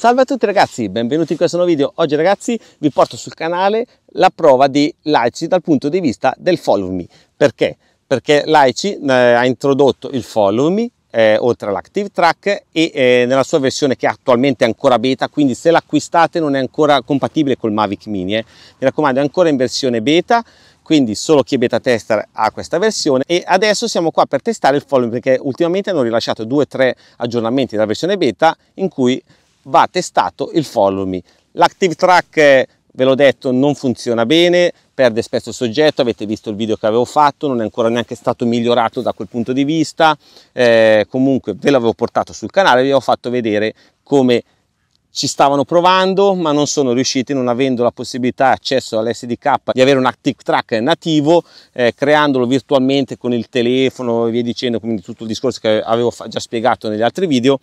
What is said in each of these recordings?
Salve a tutti ragazzi, benvenuti in questo nuovo video. Oggi ragazzi vi porto sul canale la prova di Laici dal punto di vista del Follow Me. Perché? Perché Laici eh, ha introdotto il Follow Me eh, oltre all'Active Track e eh, nella sua versione che attualmente è ancora beta, quindi se l'acquistate non è ancora compatibile col Mavic Mini. Eh. Mi raccomando, è ancora in versione beta quindi solo chi è beta tester ha questa versione e adesso siamo qua per testare il follow perché ultimamente hanno rilasciato due o tre aggiornamenti della versione beta in cui va testato il follow me. L'active track, eh, ve l'ho detto, non funziona bene, perde spesso soggetto, avete visto il video che avevo fatto, non è ancora neanche stato migliorato da quel punto di vista, eh, comunque ve l'avevo portato sul canale, vi ho fatto vedere come ci stavano provando ma non sono riusciti non avendo la possibilità accesso all'SDK di avere un active track nativo eh, creandolo virtualmente con il telefono e via dicendo quindi tutto il discorso che avevo già spiegato negli altri video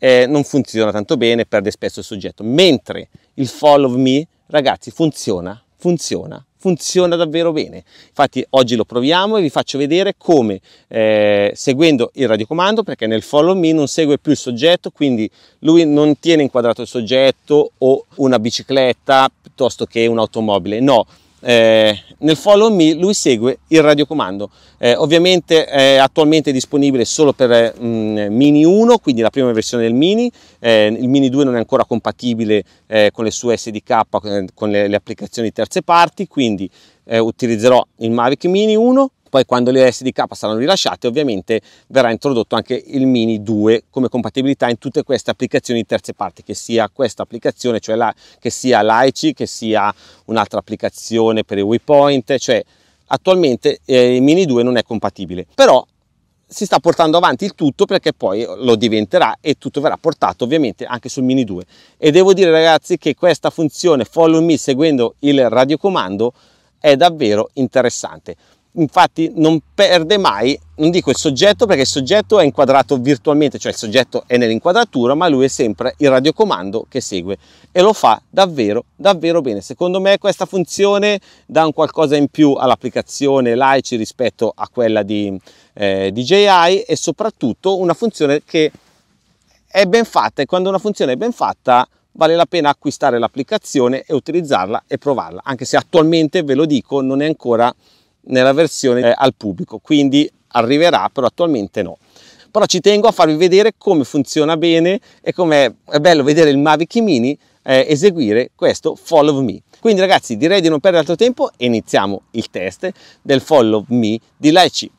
eh, non funziona tanto bene, perde spesso il soggetto, mentre il follow me, ragazzi, funziona, funziona, funziona davvero bene. Infatti oggi lo proviamo e vi faccio vedere come eh, seguendo il radiocomando, perché nel follow me non segue più il soggetto, quindi lui non tiene inquadrato il soggetto o una bicicletta piuttosto che un'automobile, no, eh, nel follow me lui segue il radiocomando eh, ovviamente è attualmente disponibile solo per mh, mm, mini 1 quindi la prima versione del mini eh, il mini 2 non è ancora compatibile eh, con le sue SDK con le, le applicazioni terze parti quindi utilizzerò il Mavic mini 1 poi quando le SDK saranno rilasciate ovviamente verrà introdotto anche il Mini 2 come compatibilità in tutte queste applicazioni di terze parti, che sia questa applicazione, cioè la, che sia l'AICI, che sia un'altra applicazione per i waypoint, cioè attualmente eh, il Mini 2 non è compatibile. Però si sta portando avanti il tutto perché poi lo diventerà e tutto verrà portato ovviamente anche sul Mini 2. E devo dire ragazzi che questa funzione follow me seguendo il radiocomando è davvero interessante infatti non perde mai, non dico il soggetto perché il soggetto è inquadrato virtualmente, cioè il soggetto è nell'inquadratura, ma lui è sempre il radiocomando che segue e lo fa davvero, davvero bene. Secondo me questa funzione dà un qualcosa in più all'applicazione Laici rispetto a quella di eh, DJI e soprattutto una funzione che è ben fatta e quando una funzione è ben fatta vale la pena acquistare l'applicazione e utilizzarla e provarla, anche se attualmente, ve lo dico, non è ancora nella versione eh, al pubblico, quindi arriverà, però attualmente no. Però ci tengo a farvi vedere come funziona bene e come è bello vedere il Mavic Mini eh, eseguire questo Follow Me. Quindi ragazzi direi di non perdere altro tempo e iniziamo il test del Follow Me di Laici.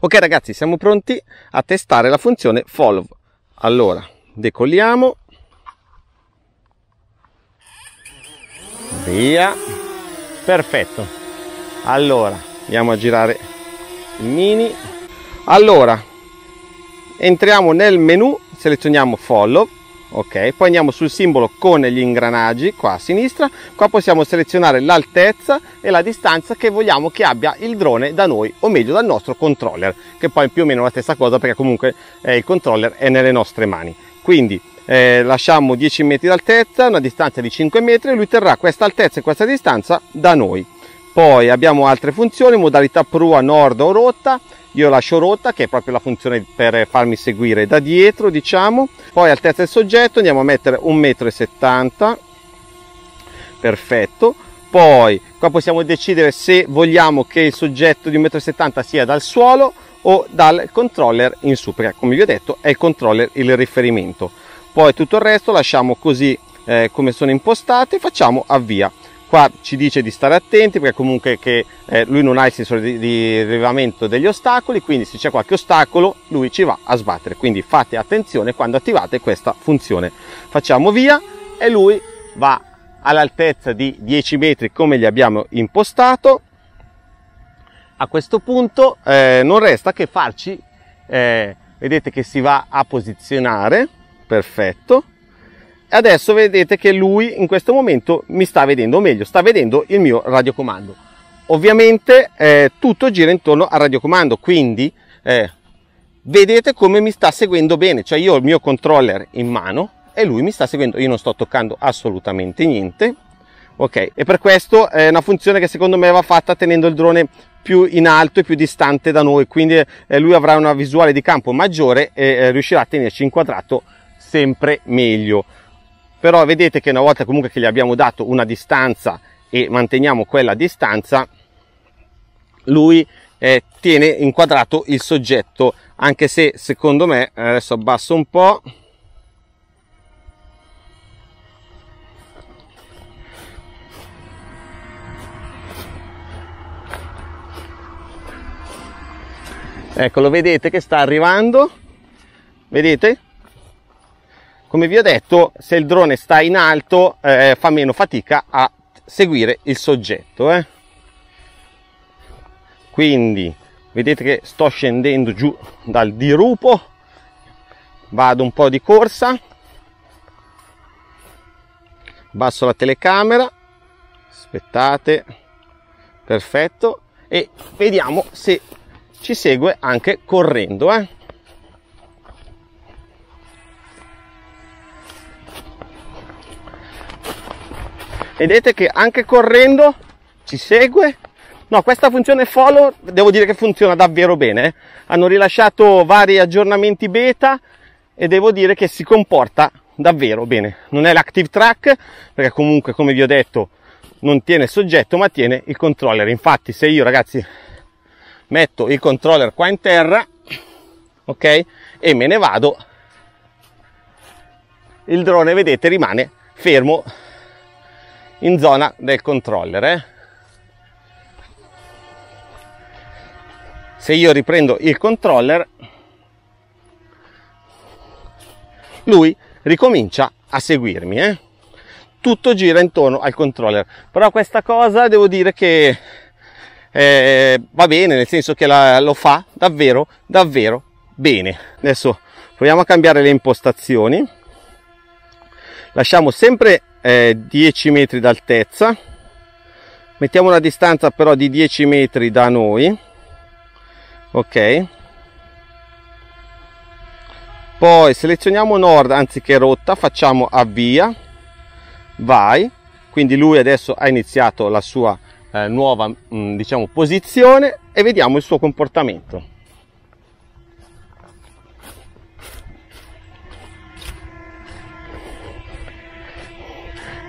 Ok ragazzi siamo pronti a testare la funzione Follow. Allora decolliamo. Via. Perfetto allora andiamo a girare il mini allora entriamo nel menu selezioniamo follow ok poi andiamo sul simbolo con gli ingranaggi qua a sinistra qua possiamo selezionare l'altezza e la distanza che vogliamo che abbia il drone da noi o meglio dal nostro controller che poi più o meno la stessa cosa perché comunque eh, il controller è nelle nostre mani quindi eh, lasciamo 10 metri d'altezza una distanza di 5 metri e lui terrà questa altezza e questa distanza da noi poi abbiamo altre funzioni, modalità prua, nord o rotta. Io lascio rotta che è proprio la funzione per farmi seguire da dietro, diciamo. Poi altezza del soggetto andiamo a mettere 1,70 m. Perfetto. Poi qua possiamo decidere se vogliamo che il soggetto di 1,70 m sia dal suolo o dal controller in su, perché come vi ho detto è il controller il riferimento. Poi tutto il resto lasciamo così eh, come sono impostate, facciamo avvia. Qua ci dice di stare attenti perché comunque che, eh, lui non ha il sensore di, di rilevamento degli ostacoli, quindi se c'è qualche ostacolo lui ci va a sbattere. Quindi fate attenzione quando attivate questa funzione. Facciamo via e lui va all'altezza di 10 metri come gli abbiamo impostato. A questo punto eh, non resta che farci, eh, vedete che si va a posizionare, perfetto, adesso vedete che lui in questo momento mi sta vedendo, o meglio, sta vedendo il mio radiocomando. Ovviamente eh, tutto gira intorno al radiocomando, quindi eh, vedete come mi sta seguendo bene, cioè io ho il mio controller in mano e lui mi sta seguendo, io non sto toccando assolutamente niente, ok? E per questo è una funzione che secondo me va fatta tenendo il drone più in alto e più distante da noi, quindi eh, lui avrà una visuale di campo maggiore e eh, riuscirà a tenerci inquadrato sempre meglio però vedete che una volta comunque che gli abbiamo dato una distanza e manteniamo quella distanza lui eh, tiene inquadrato il soggetto anche se secondo me eh, adesso abbasso un po' ecco lo vedete che sta arrivando vedete come vi ho detto se il drone sta in alto eh, fa meno fatica a seguire il soggetto eh. quindi vedete che sto scendendo giù dal dirupo vado un po' di corsa basso la telecamera aspettate perfetto e vediamo se ci segue anche correndo eh. vedete che anche correndo ci segue no questa funzione follow devo dire che funziona davvero bene eh. hanno rilasciato vari aggiornamenti beta e devo dire che si comporta davvero bene non è l'active track perché comunque come vi ho detto non tiene soggetto ma tiene il controller infatti se io ragazzi metto il controller qua in terra ok e me ne vado il drone vedete rimane fermo in zona del controller. Eh? Se io riprendo il controller, lui ricomincia a seguirmi. Eh? Tutto gira intorno al controller. Però questa cosa devo dire che eh, va bene, nel senso che la, lo fa davvero, davvero bene. Adesso proviamo a cambiare le impostazioni lasciamo sempre eh, 10 metri d'altezza mettiamo una distanza però di 10 metri da noi ok poi selezioniamo nord anziché rotta facciamo avvia vai quindi lui adesso ha iniziato la sua eh, nuova mh, mm, diciamo posizione e vediamo il suo comportamento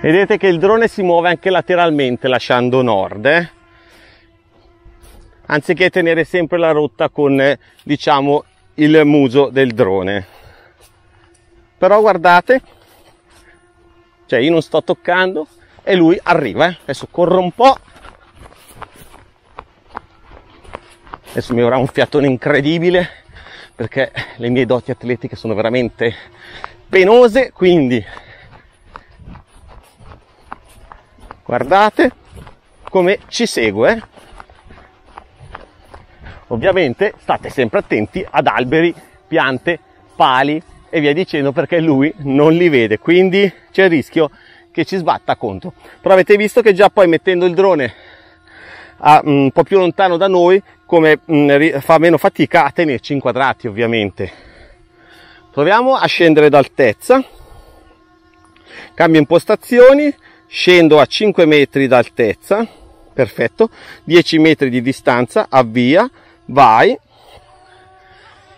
vedete che il drone si muove anche lateralmente lasciando nord eh? anziché tenere sempre la rotta con eh, diciamo il muso del drone però guardate cioè io non sto toccando e lui arriva eh? adesso corro un po' adesso mi avrà un fiatone incredibile perché le mie doti atletiche sono veramente penose quindi Guardate come ci segue. Ovviamente state sempre attenti ad alberi, piante, pali e via dicendo perché lui non li vede, quindi c'è il rischio che ci sbatta contro. Però avete visto che già poi mettendo il drone a, mm, un po' più lontano da noi, come mm, fa meno fatica a tenerci inquadrati ovviamente. Proviamo a scendere d'altezza, cambio impostazioni, scendo a 5 metri d'altezza, perfetto, 10 metri di distanza, avvia, vai,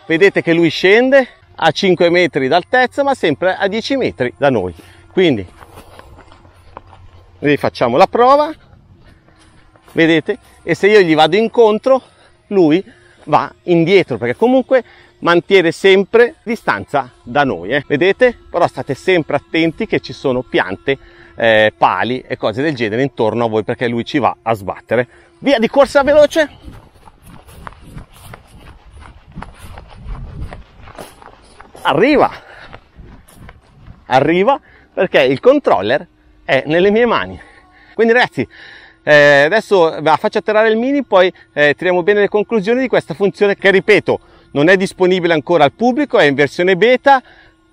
vedete che lui scende a 5 metri d'altezza ma sempre a 10 metri da noi, quindi rifacciamo la prova, vedete, e se io gli vado incontro lui va indietro perché comunque mantiene sempre distanza da noi, eh? vedete? Però state sempre attenti che ci sono piante eh, pali e cose del genere intorno a voi perché lui ci va a sbattere. Via di corsa veloce, arriva, arriva perché il controller è nelle mie mani. Quindi ragazzi, eh, adesso faccio atterrare il mini, poi eh, tiriamo bene le conclusioni di questa funzione che ripeto non è disponibile ancora al pubblico, è in versione beta,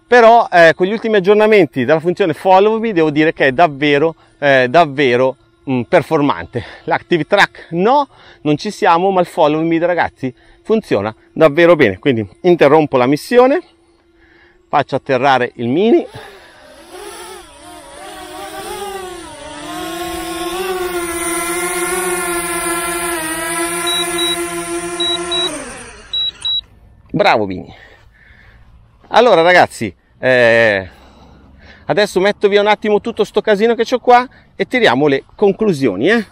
però eh, con gli ultimi aggiornamenti della funzione follow me devo dire che è davvero eh, davvero mh, mm, performante l'active track no non ci siamo ma il follow me ragazzi funziona davvero bene quindi interrompo la missione faccio atterrare il mini bravo mini allora ragazzi, eh, adesso metto via un attimo tutto sto casino che ho qua e tiriamo le conclusioni eh,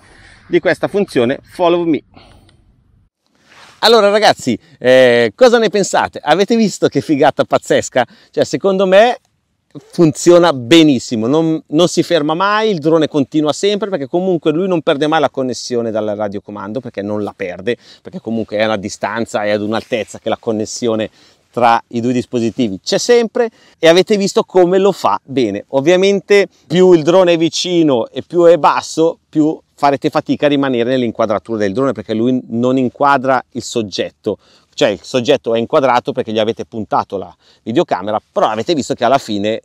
di questa funzione Follow Me. Allora ragazzi, eh, cosa ne pensate? Avete visto che figata pazzesca? Cioè, secondo me funziona benissimo, non, non, si ferma mai, il drone continua sempre perché comunque lui non perde mai la connessione dal radiocomando perché non la perde, perché comunque è a una distanza e ad un'altezza che la connessione tra i due dispositivi c'è sempre e avete visto come lo fa bene ovviamente più il drone è vicino e più è basso più farete fatica a rimanere nell'inquadratura del drone perché lui non inquadra il soggetto cioè il soggetto è inquadrato perché gli avete puntato la videocamera però avete visto che alla fine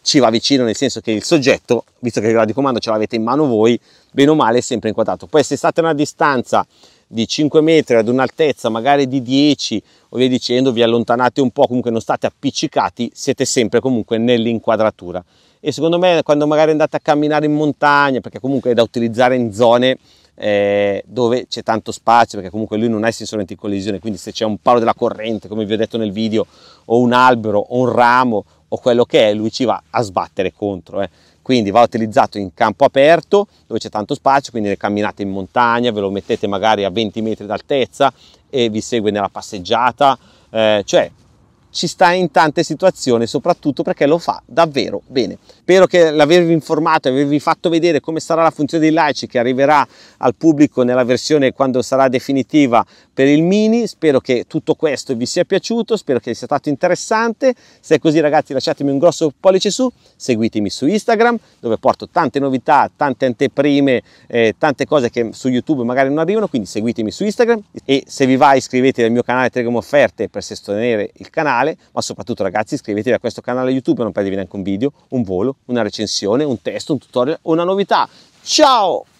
ci va vicino nel senso che il soggetto visto che il grado comando ce l'avete in mano voi bene o male è sempre inquadrato poi se state a una distanza di 5 metri ad un'altezza magari di 10 o via dicendo, vi allontanate un po', comunque non state appiccicati, siete sempre comunque nell'inquadratura. E secondo me quando magari andate a camminare in montagna, perché comunque è da utilizzare in zone eh, dove c'è tanto spazio, perché comunque lui non è sensormente in collisione, quindi se c'è un palo della corrente, come vi ho detto nel video, o un albero, o un ramo, o quello che è, lui ci va a sbattere contro. Eh quindi va utilizzato in campo aperto dove c'è tanto spazio, quindi le camminate in montagna, ve lo mettete magari a 20 metri d'altezza e vi segue nella passeggiata, eh, cioè ci sta in tante situazioni, soprattutto perché lo fa davvero bene. Spero che l'avervi informato e avervi fatto vedere come sarà la funzione dei like che arriverà al pubblico nella versione quando sarà definitiva per il mini. Spero che tutto questo vi sia piaciuto, spero che sia stato interessante. Se è così ragazzi lasciatemi un grosso pollice su, seguitemi su Instagram dove porto tante novità, tante anteprime, eh, tante cose che su YouTube magari non arrivano, quindi seguitemi su Instagram e se vi va iscrivetevi al mio canale Telegram Offerte per sostenere il canale canale, ma soprattutto ragazzi iscrivetevi a questo canale YouTube e non perdetevi neanche un video, un volo, una recensione, un testo, un tutorial o una novità. Ciao!